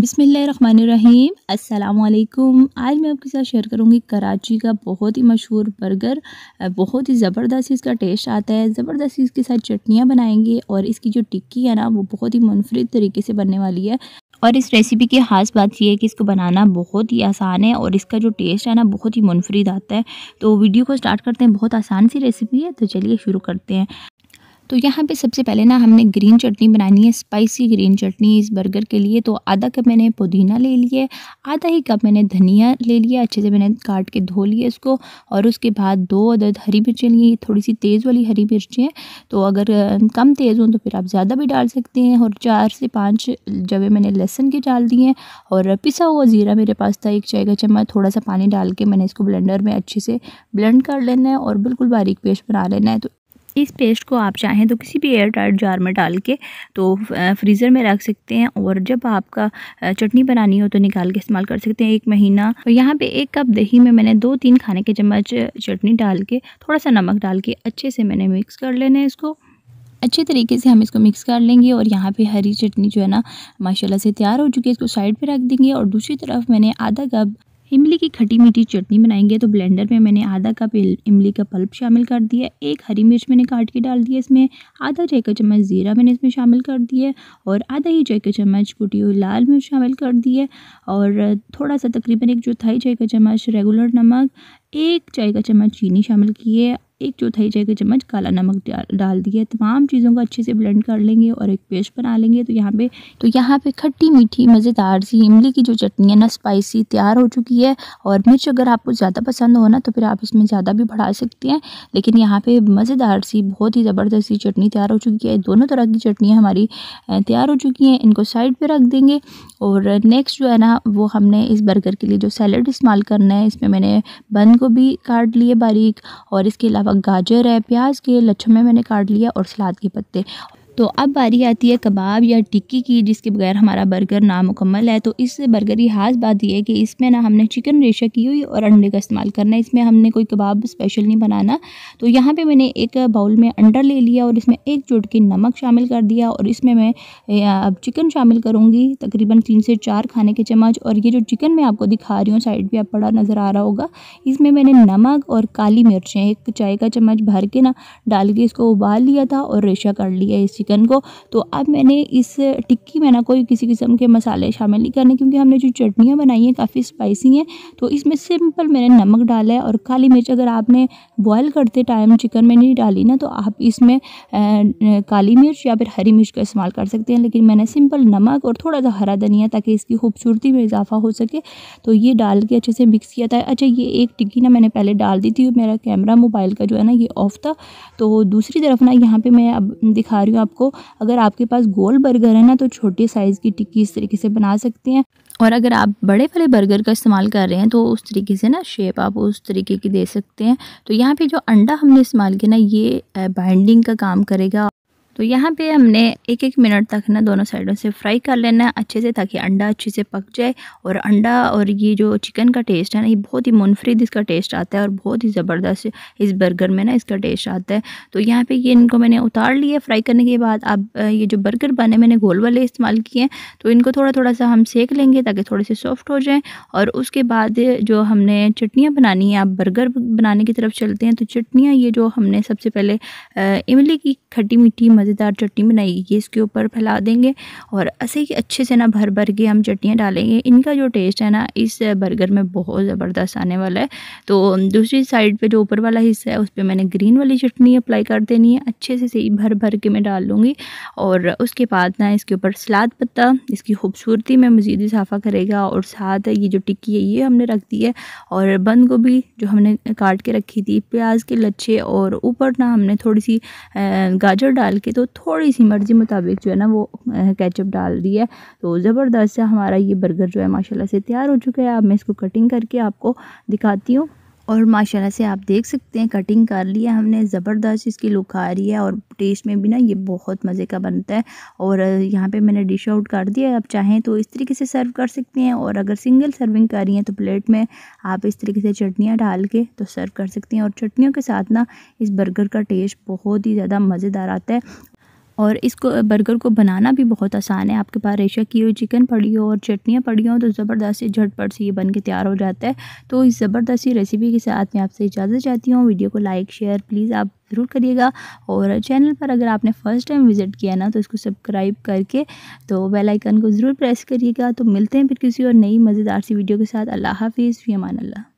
बिसमीम अल्लाम आज मैं आपके साथ शेयर करूंगी कराची का बहुत ही मशहूर बर्गर बहुत ही ज़बरदस्त इसका टेस्ट आता है ज़बरदस्त इसके साथ चटनियाँ बनाएंगे और इसकी जो टिक्की है ना वो बहुत ही मुनफरद तरीके से बनने वाली है और इस रेसिपी की ख़ास बात यह है कि इसको बनाना बहुत ही आसान है और इसका जो टेस्ट है ना बहुत ही मुनफरद आता है तो वीडियो को स्टार्ट करते हैं बहुत आसान सी रेसिपी है तो चलिए शुरू करते हैं तो यहाँ पे सबसे पहले ना हमने ग्रीन चटनी बनानी है स्पाइसी ग्रीन चटनी इस बर्गर के लिए तो आधा कप मैंने पुदीना ले लिए आधा ही कप मैंने धनिया ले लिया अच्छे से मैंने काट के धो लिया इसको और उसके बाद दो अदद हरी मिर्चें लिए थोड़ी सी तेज़ वाली हरी मिर्चें तो अगर कम तेज़ हों तो फिर आप ज़्यादा भी डाल सकते हैं और चार से पाँच जवे मैंने लहसन के डाल दिए और पिसा हुआ ज़ीरा मेरे पास था एक चाय का चम्मच थोड़ा सा पानी डाल के मैंने इसको ब्लेंडर में अच्छे से ब्लेंड कर लेना है और बिल्कुल बारीक पेस्ट बना लेना है तो इस पेस्ट को आप चाहें तो किसी भी एयर टाइट जार में डाल के तो फ्रीज़र में रख सकते हैं और जब आपका चटनी बनानी हो तो निकाल के इस्तेमाल कर सकते हैं एक महीना और यहाँ पे एक कप दही में मैंने दो तीन खाने के चम्मच चटनी डाल के थोड़ा सा नमक डाल के अच्छे से मैंने मिक्स कर लेना है इसको अच्छे तरीके से हम इसको मिक्स कर लेंगे और यहाँ पे हरी चटनी जो है ना माशाल्लाह से तैयार हो चुकी है इसको साइड पे रख देंगे और दूसरी तरफ मैंने आधा कप इमली की खटी मीठी चटनी बनाएंगे तो ब्लेंडर में मैंने आधा कप इमली का पल्प शामिल कर दिया एक हरी मिर्च मैंने काट के डाल दिया इसमें आधा चाय का चम्मच ज़ीरा मैंने इसमें शामिल कर दिया और आधा ही चाय का चम्मच कुटी हुई लाल मिर्च शामिल कर दिए और थोड़ा सा तकरीबन एक चौथाई चाय का चम्मच रेगुलर नमक एक चाय का चम्मच चीनी शामिल किए एक चौथाई चाय का चम्मच काला नमक डाल दिया तमाम चीज़ों को अच्छे से ब्लेंड कर लेंगे और एक पेस्ट बना लेंगे तो यहाँ पे तो यहाँ पे खट्टी मीठी मज़ेदार सी इमली की जो चटनी है ना स्पाइसी तैयार हो चुकी है और मिर्च अगर आपको ज़्यादा पसंद हो ना तो फिर आप इसमें ज़्यादा भी बढ़ा सकते हैं लेकिन यहाँ पर मज़ेदार सी बहुत ही ज़बरदस्त सी चटनी तैयार हो चुकी है दोनों तरह की चटनियाँ हमारी तैयार हो चुकी हैं इनको साइड पर रख देंगे और नेक्स्ट जो है ना वो हमने इस बर्गर के लिए जो सैलड इस्तेमाल करना है इसमें मैंने बंद को भी काट लिए बारीक और इसके अलावा मतलब अलावा गाजर है प्याज के लच्छे में मैंने काट लिया और सलाद के पत्ते तो अब बारी आती है कबाब या टिक्की की जिसके बगैर हमारा बर्गर नामुकम्मल है तो इस बर्गर की खास बात यह है कि इसमें ना हमने चिकन रेशा की हुई और अंडे का इस्तेमाल करना है इसमें हमने कोई कबाब स्पेशल नहीं बनाना तो यहाँ पे मैंने एक बाउल में अंडा ले लिया और इसमें एक चुटकी नमक शामिल कर दिया और इसमें मैं अब चिकन शामिल करूँगी तकरीबन तीन से चार खाने के चम्मच और ये जो चिकन मैं आपको दिखा रही हूँ साइड पर आप पड़ा नज़र आ रहा होगा इसमें मैंने नमक और काली मिर्चें एक चाय का चम्मच भर के ना डाल के इसको उबाल लिया था और रेशा कर लिया इस चिकन को तो अब मैंने इस टिक्की में ना कोई किसी किस्म के मसाले शामिल नहीं करने क्योंकि हमने जो चटनियाँ बनाई हैं काफ़ी स्पाइसी हैं तो इसमें सिंपल मैंने नमक डाला है और काली मिर्च अगर आपने बॉयल करते टाइम चिकन में नहीं डाली ना तो आप इसमें काली मिर्च या फिर हरी मिर्च का इस्तेमाल कर सकते हैं लेकिन मैंने सिंपल नमक और थोड़ा सा हरा धनिया ताकि इसकी खूबसूरती में इजाफा हो सके तो ये डाल के अच्छे से मिक्स किया था अच्छा ये एक टिक्की ना मैंने पहले डाल दी थी मेरा कैमरा मोबाइल का जो है ना ये ऑफ था तो दूसरी तरफ ना यहाँ पे मैं अब दिखा रही हूँ आपको आपको अगर आपके पास गोल बर्गर है ना तो छोटे साइज़ की टिक्की इस तरीके से बना सकते हैं और अगर आप बड़े वाले बर्गर का इस्तेमाल कर रहे हैं तो उस तरीके से ना शेप आप उस तरीके की दे सकते हैं तो यहाँ पे जो अंडा हमने इस्तेमाल किया ना ये बाइंडिंग का काम करेगा तो यहाँ पे हमने एक एक मिनट तक ना दोनों साइडों से फ्राई कर लेना है अच्छे से ताकि अंडा अच्छे से पक जाए और अंडा और ये जो चिकन का टेस्ट है ना ये बहुत ही मुनफरद इसका टेस्ट आता है और बहुत ही ज़बरदस्त इस बर्गर में ना इसका टेस्ट आता है तो यहाँ पे ये इनको मैंने उतार लिया फ्राई करने के बाद अब ये जो बर्गर बने मैंने गोल वाले इस्तेमाल किए हैं तो इनको थोड़ा थोड़ा सा हम सेक लेंगे ताकि थोड़े से सॉफ्ट हो जाएँ और उसके बाद जो हमने चटनियाँ बनानी हैं आप बर्गर बनाने की तरफ चलते हैं तो चटनियाँ ये जो हमने सबसे पहले इमली की खट्टी मीठी मज़ेदार चटनी बनाएगी इसके ऊपर फैला देंगे और ऐसे ही अच्छे से ना भर भर के हम चटनियाँ डालेंगे इनका जो टेस्ट है ना इस बर्गर में बहुत ज़बरदस्त आने वाला है तो दूसरी साइड पर जो ऊपर वाला हिस्सा है उस पर मैंने ग्रीन वाली चटनी अप्लाई कर देनी है अच्छे से सही भर भर के मैं डाल लूँगी और उसके बाद ना इसके ऊपर सलाद पत्ता इसकी खूबसूरती में मज़ीद इजाफा करेगा और साथ ये जो टिक्की है ये हमने रख दी है और बंद गोभी जो हमने काट के रखी थी प्याज के लच्छे और ऊपर ना हमने थोड़ी सी गाजर डाल के तो थोड़ी सी मर्ज़ी मुताबिक जो है ना वो केचप डाल दी है तो ज़बरदस्त हमारा ये बर्गर जो है माशाल्लाह से तैयार हो चुका है अब मैं इसको कटिंग करके आपको दिखाती हूँ और माशाल्लाह से आप देख सकते हैं कटिंग कर लिया हमने ज़बरदस्त इसकी लुक आ रही है और टेस्ट में भी ना ये बहुत मज़े का बनता है और यहाँ पे मैंने डिश आउट कर दिया आप चाहें तो इस तरीके से सर्व कर सकते हैं और अगर सिंगल सर्विंग कर रही हैं तो प्लेट में आप इस तरीके से चटनियाँ डाल के तो सर्व कर सकते हैं और चटनियों के साथ ना इस बर्गर का टेस्ट बहुत ही ज़्यादा मज़ेदार आता है और इसको बर्गर को बनाना भी बहुत आसान है आपके पास रेशा की हो चिकन पड़ी हो और चटनियाँ पड़ी हों तो ज़बरदस्त झटपट से ये बन के तैयार हो जाता है तो इस ज़बरदस्ती रेसिपी के साथ मैं आपसे इजाज़त चाहती हूँ वीडियो को लाइक शेयर प्लीज़ आप ज़रूर करिएगा और चैनल पर अगर आपने फ़र्स्ट टाइम विज़िट किया ना तो इसको सब्सक्राइब करके तो बेल आइकन को ज़रूर प्रेस करिएगा तो मिलते हैं फिर किसी और नई मज़ेदार सी वीडियो के साथ अल्लाह हाफिज़ फ़ी अमान अल्लाह